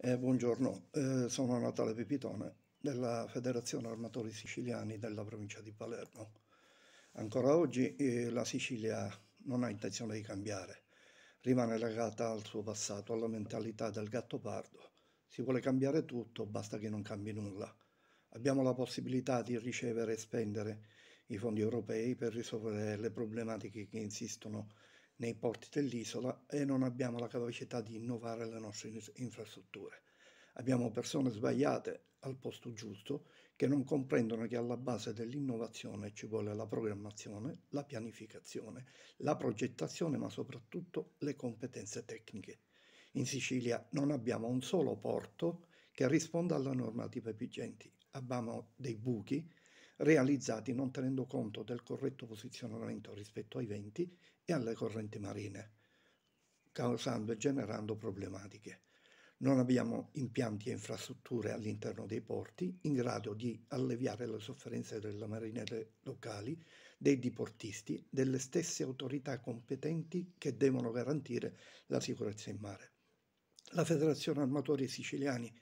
Eh, buongiorno, eh, sono Natale Pipitone della Federazione Armatori Siciliani della provincia di Palermo. Ancora oggi eh, la Sicilia non ha intenzione di cambiare, rimane legata al suo passato, alla mentalità del gatto pardo. Si vuole cambiare tutto, basta che non cambi nulla. Abbiamo la possibilità di ricevere e spendere i fondi europei per risolvere le problematiche che insistono nei porti dell'isola e non abbiamo la capacità di innovare le nostre infrastrutture. Abbiamo persone sbagliate al posto giusto che non comprendono che alla base dell'innovazione ci vuole la programmazione, la pianificazione, la progettazione, ma soprattutto le competenze tecniche. In Sicilia non abbiamo un solo porto che risponda alle normative vigenti. Abbiamo dei buchi realizzati non tenendo conto del corretto posizionamento rispetto ai venti e alle correnti marine, causando e generando problematiche. Non abbiamo impianti e infrastrutture all'interno dei porti in grado di alleviare le sofferenze delle marine locali, dei diportisti, delle stesse autorità competenti che devono garantire la sicurezza in mare. La Federazione Armatori Siciliani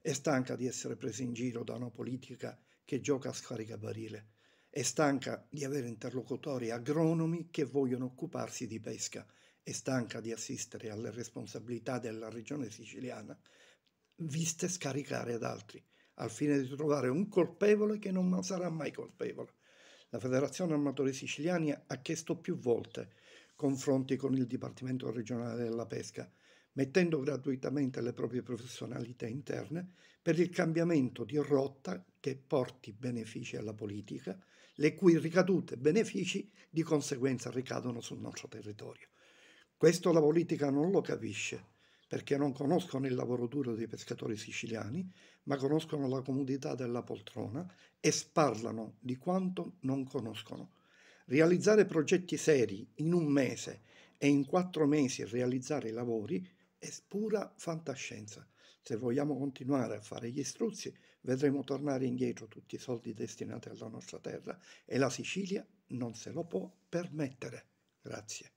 è stanca di essere presa in giro da una politica che gioca a scaricabarile è stanca di avere interlocutori agronomi che vogliono occuparsi di pesca, è stanca di assistere alle responsabilità della regione siciliana viste scaricare ad altri, al fine di trovare un colpevole che non sarà mai colpevole. La Federazione Armatori Siciliani ha chiesto più volte confronti con il Dipartimento regionale della pesca, mettendo gratuitamente le proprie professionalità interne per il cambiamento di rotta che porti benefici alla politica, le cui ricadute e benefici di conseguenza ricadono sul nostro territorio. Questo la politica non lo capisce, perché non conoscono il lavoro duro dei pescatori siciliani, ma conoscono la comodità della poltrona e sparlano di quanto non conoscono. Realizzare progetti seri in un mese e in quattro mesi realizzare i lavori è pura fantascienza. Se vogliamo continuare a fare gli struzzi, vedremo tornare indietro tutti i soldi destinati alla nostra terra e la Sicilia non se lo può permettere. Grazie.